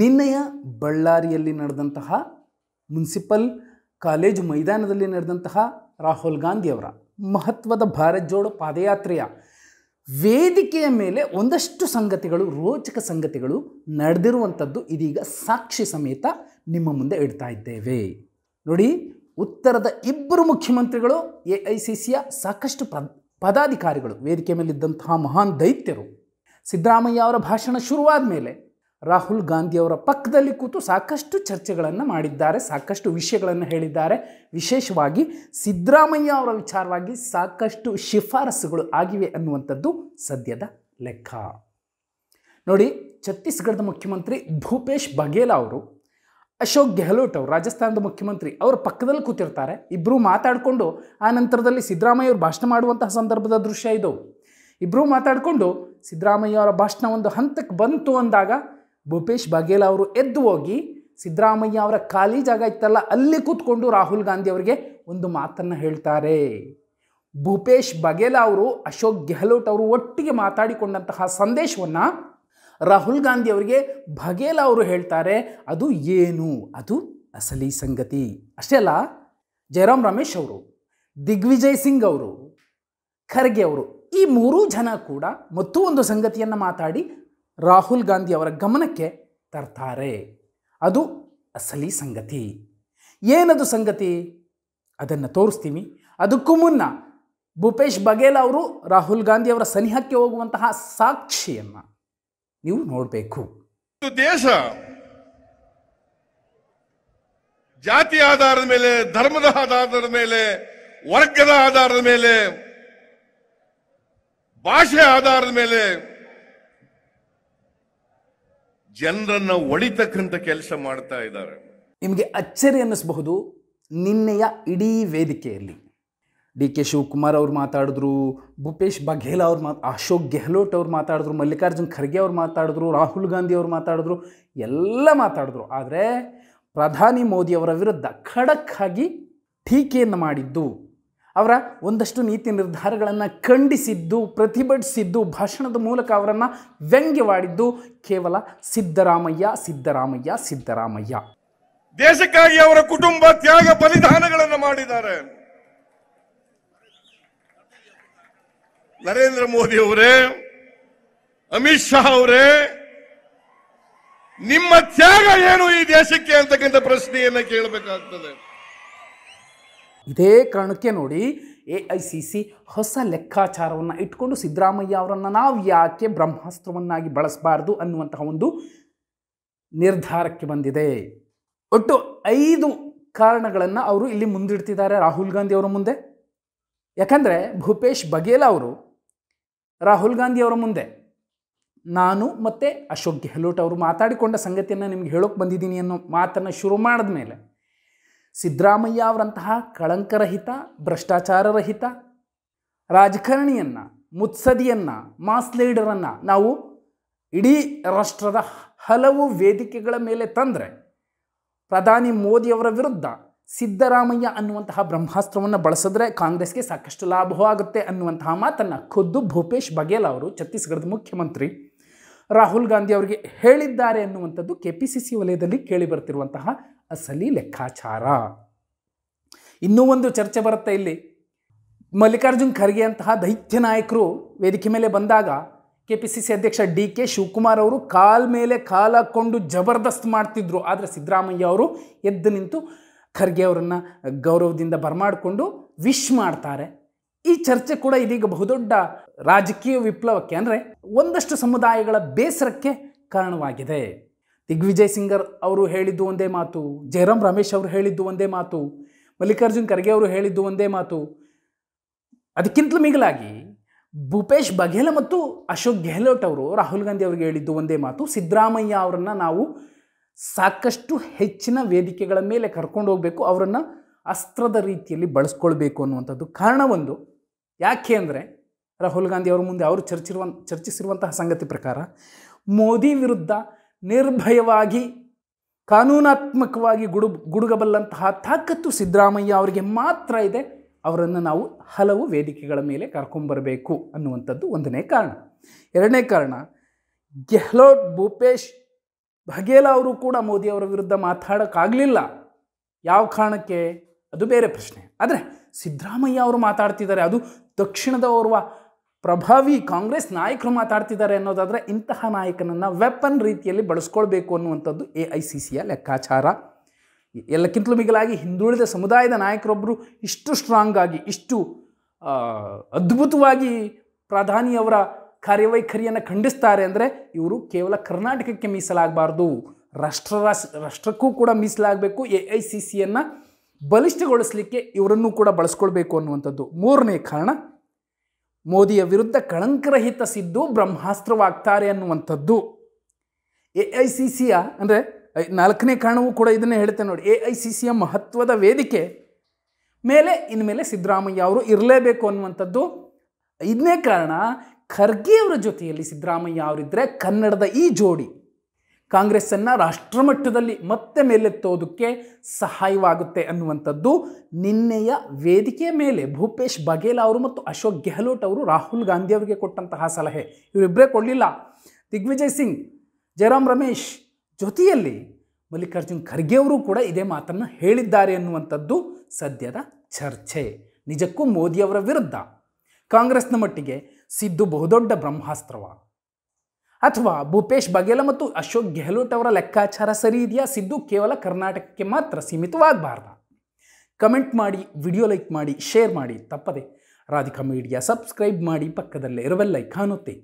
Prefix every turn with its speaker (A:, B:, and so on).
A: ನಿನ್ನೆಯ ಬಳ್ಳಾರಿಯಲ್ಲಿ ನಡೆದಂತಹ ಮುನ್ಸಿಪಲ್ ಕಾಲೇಜು ಮೈದಾನದಲ್ಲಿ ನಡೆದಂತಹ ರಾಹುಲ್ ಗಾಂಧಿಯವರ ಮಹತ್ವದ ಭಾರತ್ ಜೋಡೋ ಪಾದಯಾತ್ರೆಯ ವೇದಿಕೆಯ ಮೇಲೆ ಒಂದಷ್ಟು ಸಂಗತಿಗಳು ರೋಚಕ ಸಂಗತಿಗಳು ನಡೆದಿರುವಂಥದ್ದು ಇದೀಗ ಸಾಕ್ಷಿ ಸಮೇತ ನಿಮ್ಮ ಮುಂದೆ ಇಡ್ತಾ ಇದ್ದೇವೆ ನೋಡಿ ಉತ್ತರದ ಇಬ್ಬರು ಮುಖ್ಯಮಂತ್ರಿಗಳು ಎ ಐ ಸಿ ಸಿಯ ಸಾಕಷ್ಟು ಪದ ಪದಾಧಿಕಾರಿಗಳು ವೇದಿಕೆ ಮೇಲಿದ್ದಂತಹ ಮಹಾನ್ ದೈತ್ಯರು ಸಿದ್ದರಾಮಯ್ಯ ಅವರ ಭಾಷಣ ಶುರುವಾದ ಮೇಲೆ ರಾಹುಲ್ ಗಾಂಧಿಯವರ ಪಕ್ಕದಲ್ಲಿ ಕೂತು ಸಾಕಷ್ಟು ಚರ್ಚೆಗಳನ್ನು ಮಾಡಿದ್ದಾರೆ ಸಾಕಷ್ಟು ವಿಷಯಗಳನ್ನು ಹೇಳಿದ್ದಾರೆ ವಿಶೇಷವಾಗಿ ಸಿದ್ದರಾಮಯ್ಯ ಅವರ ವಿಚಾರವಾಗಿ ಸಾಕಷ್ಟು ಶಿಫಾರಸುಗಳು ಆಗಿವೆ ಅನ್ನುವಂಥದ್ದು ಸದ್ಯದ ಲೆಕ್ಕ ನೋಡಿ ಛತ್ತೀಸ್ಗಢದ ಮುಖ್ಯಮಂತ್ರಿ ಭೂಪೇಶ್ ಬಘೇಲ್ ಅವರು ಅಶೋಕ್ ಗೆಹ್ಲೋಟ್ ಅವರು ರಾಜಸ್ಥಾನದ ಮುಖ್ಯಮಂತ್ರಿ ಅವರು ಪಕ್ಕದಲ್ಲಿ ಕೂತಿರ್ತಾರೆ ಇಬ್ಬರು ಮಾತಾಡಿಕೊಂಡು ಆ ನಂತರದಲ್ಲಿ ಸಿದ್ದರಾಮಯ್ಯ ಅವರು ಭಾಷಣ ಮಾಡುವಂತಹ ಸಂದರ್ಭದ ದೃಶ್ಯ ಇದು ಇಬ್ಬರೂ ಮಾತಾಡಿಕೊಂಡು ಸಿದ್ದರಾಮಯ್ಯ ಅವರ ಭಾಷಣ ಒಂದು ಹಂತಕ್ಕೆ ಬಂತು ಅಂದಾಗ ಭೂಪೇಶ್ ಬಘೇಲ್ ಅವರು ಎದ್ದು ಹೋಗಿ ಸಿದ್ದರಾಮಯ್ಯ ಅವರ ಖಾಲಿ ಜಾಗ ಇತ್ತಲ್ಲ ಅಲ್ಲಿ ಕೂತ್ಕೊಂಡು ರಾಹುಲ್ ಗಾಂಧಿ ಅವರಿಗೆ ಒಂದು ಮಾತನ್ನು ಹೇಳ್ತಾರೆ ಭೂಪೇಶ್ ಬಘೇಲ ಅವರು ಅಶೋಕ್ ಗೆಹ್ಲೋಟ್ ಅವರು ಒಟ್ಟಿಗೆ ಮಾತಾಡಿಕೊಂಡಂತಹ ಸಂದೇಶವನ್ನು ರಾಹುಲ್ ಗಾಂಧಿ ಅವರಿಗೆ ಬಘೇಲ ಅವರು ಹೇಳ್ತಾರೆ ಅದು ಏನು ಅದು ಅಸಲಿ ಸಂಗತಿ ಅಷ್ಟೇ ಅಲ್ಲ ಜಯರಾಮ್ ರಮೇಶ್ ಅವರು ದಿಗ್ವಿಜಯ್ ಸಿಂಗ್ ಅವರು ಖರ್ಗೆ ಅವರು ಈ ಮೂರೂ ಜನ ಕೂಡ ಮತ್ತೂ ಒಂದು ಸಂಗತಿಯನ್ನು ಮಾತಾಡಿ ರಾಹುಲ್ ಗಾಂಧಿ ಅವರ ಗಮನಕ್ಕೆ ತರ್ತಾರೆ ಅದು ಅಸಲಿ ಸಂಗತಿ ಏನದು ಸಂಗತಿ ಅದನ್ನು ತೋರಿಸ್ತೀನಿ ಅದಕ್ಕೂ ಮುನ್ನ ಭೂಪೇಶ್ ಬಘೇಲ್ ಅವರು ರಾಹುಲ್ ಗಾಂಧಿ ಅವರ ಸನಿಹಕ್ಕೆ ಹೋಗುವಂತಹ ಸಾಕ್ಷಿಯನ್ನು ನೀವು ನೋಡಬೇಕು ದೇಶ ಜಾತಿ ಆಧಾರದ ಮೇಲೆ ಧರ್ಮದ ಆಧಾರದ ಮೇಲೆ ವರ್ಗದ ಆಧಾರದ ಮೇಲೆ ಭಾಷೆ ಆಧಾರದ ಮೇಲೆ ಜನರನ್ನ ಒಳಿತಕ್ಕಂಥ ಕೆಲಸ ಮಾಡ್ತಾ ಇದ್ದಾರೆ ನಿಮಗೆ ಅಚ್ಚರಿ ಅನ್ನಿಸಬಹುದು ನಿನ್ನೆಯ ಇಡೀ ವೇದಿಕೆಯಲ್ಲಿ ಡಿ ಕೆ ಶಿವಕುಮಾರ್ ಅವ್ರು ಮಾತಾಡಿದ್ರು ಭೂಪೇಶ್ ಬಘೇಲ್ ಅವ್ರು ಮಾ ಅಶೋಕ್ ಗೆಹ್ಲೋಟ್ ಅವ್ರು ಮಾತಾಡಿದ್ರು ಮಲ್ಲಿಕಾರ್ಜುನ್ ಖರ್ಗೆ ಅವ್ರು ಮಾತಾಡಿದ್ರು ರಾಹುಲ್ ಗಾಂಧಿ ಅವ್ರು ಮಾತಾಡಿದ್ರು ಎಲ್ಲ ಮಾತಾಡಿದ್ರು ಆದರೆ ಪ್ರಧಾನಿ ಮೋದಿಯವರ ವಿರುದ್ಧ ಖಡಕ್ಕಾಗಿ ಟೀಕೆಯನ್ನು ಮಾಡಿದ್ದು ಅವರ ಒಂದಷ್ಟು ನೀತಿ ನಿರ್ಧಾರಗಳನ್ನು ಖಂಡಿಸಿದ್ದು ಪ್ರತಿಭಟಿಸಿದ್ದು ಭಾಷಣದ ಮೂಲಕ ಅವರನ್ನು ವ್ಯಂಗ್ಯವಾಡಿದ್ದು ಕೇವಲ ಸಿದ್ದರಾಮಯ್ಯ ಸಿದ್ದರಾಮಯ್ಯ ಸಿದ್ದರಾಮಯ್ಯ ದೇಶಕ್ಕಾಗಿ ಅವರ ಕುಟುಂಬ ತ್ಯಾಗ ಬಲಿದಾನಗಳನ್ನು ಮಾಡಿದ್ದಾರೆ ನರೇಂದ್ರ ಮೋದಿ ಅವರೇ ಅಮಿತ್ ಶಾ ಅವರೇ ನಿಮ್ಮ ತ್ಯಾಗ ಏನು ಈ ದೇಶಕ್ಕೆ ಅಂತಕ್ಕಂಥ ಪ್ರಶ್ನೆಯನ್ನು ಕೇಳಬೇಕಾಗ್ತದೆ ಇದೇ ಕಾರಣಕ್ಕೆ ನೋಡಿ ಎ ಐ ಸಿ ಸಿ ಹೊಸ ಲೆಕ್ಕಾಚಾರವನ್ನು ಇಟ್ಕೊಂಡು ಸಿದ್ದರಾಮಯ್ಯ ಅವರನ್ನು ನಾವು ಯಾಕೆ ಬ್ರಹ್ಮಾಸ್ತ್ರವನ್ನಾಗಿ ಬಳಸಬಾರ್ದು ಅನ್ನುವಂತಹ ಒಂದು ನಿರ್ಧಾರಕ್ಕೆ ಬಂದಿದೆ ಒಟ್ಟು ಐದು ಕಾರಣಗಳನ್ನು ಅವರು ಇಲ್ಲಿ ಮುಂದಿಡ್ತಿದ್ದಾರೆ ರಾಹುಲ್ ಗಾಂಧಿ ಅವರ ಮುಂದೆ ಯಾಕಂದರೆ ಭೂಪೇಶ್ ಬಘೇಲ್ ಅವರು ರಾಹುಲ್ ಗಾಂಧಿ ಅವರ ಮುಂದೆ ನಾನು ಮತ್ತು ಅಶೋಕ್ ಗೆಹ್ಲೋಟ್ ಅವರು ಮಾತಾಡಿಕೊಂಡ ಸಂಗತಿಯನ್ನು ನಿಮ್ಗೆ ಹೇಳೋಕ್ಕೆ ಬಂದಿದ್ದೀನಿ ಅನ್ನೋ ಮಾತನ್ನು ಶುರು ಮಾಡಿದ ಮೇಲೆ ಸಿದ್ದರಾಮಯ್ಯ ಅವರಂತಹ ಕಳಂಕರಹಿತ ಭ್ರಷ್ಟಾಚಾರರಹಿತ ರಾಜಕಾರಣಿಯನ್ನು ಮುತ್ಸದಿಯನ್ನು ಮಾಸ್ ಲೀಡರನ್ನು ನಾವು ಇಡೀ ರಾಷ್ಟ್ರದ ಹಲವು ವೇದಿಕೆಗಳ ಮೇಲೆ ತಂದರೆ ಪ್ರಧಾನಿ ಮೋದಿಯವರ ವಿರುದ್ಧ ಸಿದ್ದರಾಮಯ್ಯ ಅನ್ನುವಂತಹ ಬ್ರಹ್ಮಾಸ್ತ್ರವನ್ನು ಬಳಸಿದ್ರೆ ಕಾಂಗ್ರೆಸ್ಗೆ ಸಾಕಷ್ಟು ಲಾಭವಾಗುತ್ತೆ ಅನ್ನುವಂತಹ ಮಾತನ್ನು ಖುದ್ದು ಭೂಪೇಶ್ ಬಘೇಲ್ ಅವರು ಛತ್ತೀಸ್ಗಢದ ಮುಖ್ಯಮಂತ್ರಿ ರಾಹುಲ್ ಗಾಂಧಿ ಅವರಿಗೆ ಹೇಳಿದ್ದಾರೆ ಅನ್ನುವಂಥದ್ದು ಕೆ ಪಿ ಸಿ ಸಿ ವಲಯದಲ್ಲಿ ಬರ್ತಿರುವಂತಹ ಅಸಲಿ ಲೆಕ್ಕಾಚಾರ ಇನ್ನೂ ಒಂದು ಚರ್ಚೆ ಬರುತ್ತೆ ಇಲ್ಲಿ ಮಲ್ಲಿಕಾರ್ಜುನ್ ಖರ್ಗೆ ಅಂತಹ ದೈತ್ಯ ನಾಯಕರು ವೇದಿಕೆ ಮೇಲೆ ಬಂದಾಗ ಕೆ ಪಿ ಸಿ ಸಿ ಅಧ್ಯಕ್ಷ ಡಿ ಕೆ ಶಿವಕುಮಾರ್ ಅವರು ಕಾಲ್ ಮೇಲೆ ಕಾಲು ಹಾಕ್ಕೊಂಡು ಜಬರ್ದಸ್ತ್ ಮಾಡ್ತಿದ್ರು ಆದರೆ ಸಿದ್ದರಾಮಯ್ಯ ಅವರು ಎದ್ದು ನಿಂತು ಖರ್ಗೆ ಅವರನ್ನು ಗೌರವದಿಂದ ಬರಮಾಡಿಕೊಂಡು ವಿಶ್ ಮಾಡ್ತಾರೆ ಈ ಚರ್ಚೆ ಕೂಡ ಇದೀಗ ಬಹುದೊಡ್ಡ ರಾಜಕೀಯ ವಿಪ್ಲವಕ್ಕೆ ಅಂದರೆ ಒಂದಷ್ಟು ಸಮುದಾಯಗಳ ಬೇಸರಕ್ಕೆ ಕಾರಣವಾಗಿದೆ ದಿಗ್ವಿಜಯ್ ಸಿಂಗರ್ ಅವರು ಹೇಳಿದ್ದು ಒಂದೇ ಮಾತು ಜಯರಾಮ್ ರಮೇಶ್ ಅವರು ಹೇಳಿದ್ದು ಒಂದೇ ಮಾತು ಮಲ್ಲಿಕಾರ್ಜುನ್ ಖರ್ಗೆ ಅವರು ಹೇಳಿದ್ದು ಒಂದೇ ಮಾತು ಅದಕ್ಕಿಂತಲೂ ಮಿಗಿಲಾಗಿ ಭೂಪೇಶ್ ಬಘೇಲ ಮತ್ತು ಅಶೋಕ್ ಗೆಹ್ಲೋಟ್ ಅವರು ರಾಹುಲ್ ಗಾಂಧಿ ಅವರಿಗೆ ಹೇಳಿದ್ದು ಒಂದೇ ಮಾತು ಸಿದ್ದರಾಮಯ್ಯ ಅವರನ್ನು ನಾವು ಸಾಕಷ್ಟು ಹೆಚ್ಚಿನ ವೇದಿಕೆಗಳ ಮೇಲೆ ಕರ್ಕೊಂಡು ಹೋಗಬೇಕು ಅವರನ್ನು ಅಸ್ತ್ರದ ರೀತಿಯಲ್ಲಿ ಬಳಸ್ಕೊಳ್ಬೇಕು ಅನ್ನುವಂಥದ್ದು ಕಾರಣ ಒಂದು ಯಾಕೆ ಅಂದರೆ ರಾಹುಲ್ ಗಾಂಧಿ ಅವರ ಮುಂದೆ ಅವರು ಚರ್ಚಿರುವ ಚರ್ಚಿಸಿರುವಂತಹ ಸಂಗತಿ ಪ್ರಕಾರ ಮೋದಿ ವಿರುದ್ಧ ನಿರ್ಭಯವಾಗಿ ಕಾನೂನಾತ್ಮಕವಾಗಿ ಗುಡು ಗುಡುಗಬಲ್ಲಂತಹ ತಾಕತ್ತು ಸಿದ್ದರಾಮಯ್ಯ ಅವರಿಗೆ ಮಾತ್ರ ಇದೆ ಅವರನ್ನು ನಾವು ಹಲವು ವೇದಿಕೆಗಳ ಮೇಲೆ ಕರ್ಕೊಂಬರಬೇಕು ಅನ್ನುವಂಥದ್ದು ಒಂದನೇ ಕಾರಣ ಎರಡನೇ ಕಾರಣ ಗೆಹ್ಲೋಟ್ ಭೂಪೇಶ್ ಬಘೇಲ ಅವರು ಕೂಡ ಮೋದಿಯವರ ವಿರುದ್ಧ ಮಾತಾಡೋಕ್ಕಾಗಲಿಲ್ಲ ಯಾವ ಕಾರಣಕ್ಕೆ ಅದು ಬೇರೆ ಪ್ರಶ್ನೆ ಆದರೆ ಸಿದ್ದರಾಮಯ್ಯ ಅವರು ಮಾತಾಡ್ತಿದ್ದಾರೆ ಅದು ದಕ್ಷಿಣದ ಓರ್ವ ಪ್ರಭಾವಿ ಕಾಂಗ್ರೆಸ್ ನಾಯಕರು ಮಾತಾಡ್ತಿದ್ದಾರೆ ಅನ್ನೋದಾದರೆ ಇಂತಹ ನಾಯಕನನ್ನು ವೆಪನ್ ರೀತಿಯಲ್ಲಿ ಬಳಸ್ಕೊಳ್ಬೇಕು ಅನ್ನುವಂಥದ್ದು ಎ ಐ ಸಿ ಸಿಯ ಲೆಕ್ಕಾಚಾರ ಎಲ್ಲಕ್ಕಿಂತಲೂ ಮಿಗಿಲಾಗಿ ಹಿಂದುಳಿದ ಸಮುದಾಯದ ನಾಯಕರೊಬ್ಬರು ಇಷ್ಟು ಸ್ಟ್ರಾಂಗ್ ಆಗಿ ಇಷ್ಟು ಅದ್ಭುತವಾಗಿ ಪ್ರಧಾನಿಯವರ ಕಾರ್ಯವೈಖರಿಯನ್ನು ಖಂಡಿಸ್ತಾರೆ ಅಂದರೆ ಇವರು ಕೇವಲ ಕರ್ನಾಟಕಕ್ಕೆ ಮೀಸಲಾಗಬಾರ್ದು ರಾಷ್ಟ್ರ ರಾಷ್ಟ್ರಕ್ಕೂ ಕೂಡ ಮೀಸಲಾಗಬೇಕು ಎ ಐ ಸಿ ಸಿಯನ್ನು ಬಲಿಷ್ಠಗೊಳಿಸಲಿಕ್ಕೆ ಇವರನ್ನು ಕೂಡ ಬಳಸ್ಕೊಳ್ಬೇಕು ಅನ್ನುವಂಥದ್ದು ಮೂರನೇ ಕಾರಣ ಮೋದಿಯ ವಿರುದ್ಧ ಕಳಂಕರಹಿತ ಸಿದ್ದು ಬ್ರಹ್ಮಾಸ್ತ್ರವಾಗ್ತಾರೆ ಅನ್ನುವಂಥದ್ದು ಎ ಐ ಸಿ ಸಿಯ ಅಂದರೆ ನಾಲ್ಕನೇ ಕಾರಣವೂ ಕೂಡ ಇದನ್ನೇ ಹೇಳ್ತೇನೆ ನೋಡಿ ಎ ಐ ಸಿ ಸಿಯ ಮಹತ್ವದ ವೇದಿಕೆ ಮೇಲೆ ಇನ್ಮೇಲೆ ಸಿದ್ದರಾಮಯ್ಯ ಅವರು ಇರಲೇಬೇಕು ಅನ್ನುವಂಥದ್ದು ಐದನೇ ಕಾರಣ ಖರ್ಗೆಯವರ ಜೊತೆಯಲ್ಲಿ ಸಿದ್ದರಾಮಯ್ಯ ಅವರಿದ್ದರೆ ಕನ್ನಡದ ಈ ಜೋಡಿ ಕಾಂಗ್ರೆಸ್ಸನ್ನು ರಾಷ್ಟ್ರಮಟ್ಟದಲ್ಲಿ ಮತ್ತೆ ಮೇಲೆತ್ತೋದಕ್ಕೆ ಸಹಾಯವಾಗುತ್ತೆ ಅನ್ನುವಂಥದ್ದು ನಿನ್ನೆಯ ವೇದಿಕೆಯ ಮೇಲೆ ಭೂಪೇಶ್ ಬಘೇಲ್ ಅವರು ಮತ್ತು ಅಶೋಕ್ ಗೆಹ್ಲೋಟ್ ಅವರು ರಾಹುಲ್ ಗಾಂಧಿ ಅವರಿಗೆ ಕೊಟ್ಟಂತಹ ಸಲಹೆ ಇವರಿಬ್ಬರೇ ಕೊಡಲಿಲ್ಲ ದಿಗ್ವಿಜಯ್ ಸಿಂಗ್ ಜಯರಾಮ್ ರಮೇಶ್ ಜೊತೆಯಲ್ಲಿ ಮಲ್ಲಿಕಾರ್ಜುನ್ ಖರ್ಗೆ ಅವರು ಕೂಡ ಇದೇ ಮಾತನ್ನು ಹೇಳಿದ್ದಾರೆ ಅನ್ನುವಂಥದ್ದು ಸದ್ಯದ ಚರ್ಚೆ ನಿಜಕ್ಕೂ ಮೋದಿಯವರ ವಿರುದ್ಧ ಕಾಂಗ್ರೆಸ್ನ ಮಟ್ಟಿಗೆ ಸಿದ್ದು ಬಹುದೊಡ್ಡ ಬ್ರಹ್ಮಾಸ್ತ್ರವ ಅಥವಾ ಭೂಪೇಶ್ ಬಘೇಲ ಮತ್ತು ಅಶೋಕ್ ಗೆಹ್ಲೋಟ್ ಅವರ ಲೆಕ್ಕಾಚಾರ ಸರಿ ಇದೆಯಾ ಸಿದ್ದು ಕೇವಲ ಕರ್ನಾಟಕಕ್ಕೆ ಮಾತ್ರ ಸೀಮಿತವಾಗಬಾರ್ದ ಕಮೆಂಟ್ ಮಾಡಿ ವಿಡಿಯೋ ಲೈಕ್ ಮಾಡಿ ಶೇರ್ ಮಾಡಿ ತಪ್ಪದೆ ರಾಧಿಕಾ ಮೀಡಿಯಾ ಸಬ್ಸ್ಕ್ರೈಬ್ ಮಾಡಿ ಪಕ್ಕದಲ್ಲೇ ಇರಬೆಲ್ಲೈ ಕಾಣುತ್ತೆ